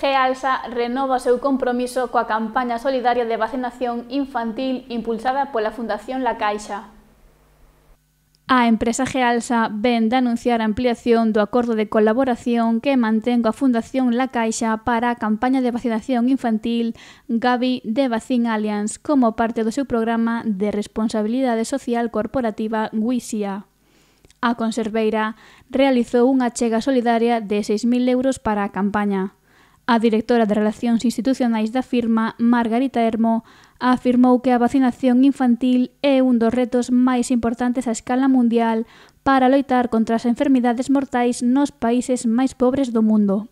Gealsa renova o seu compromiso coa campaña solidaria de vacinación infantil impulsada pola Fundación La Caixa. A empresa Gealsa ven de anunciar a ampliación do acordo de colaboración que mantén coa Fundación La Caixa para a campaña de vacinación infantil Gavi de Vacin Alliance como parte do seu programa de responsabilidade social corporativa WISIA. A conserveira realizou unha chega solidaria de 6.000 euros para a campaña. A directora de Relacións Institucionais da firma, Margarita Hermo, afirmou que a vacinación infantil é un dos retos máis importantes a escala mundial para loitar contra as enfermidades mortais nos países máis pobres do mundo.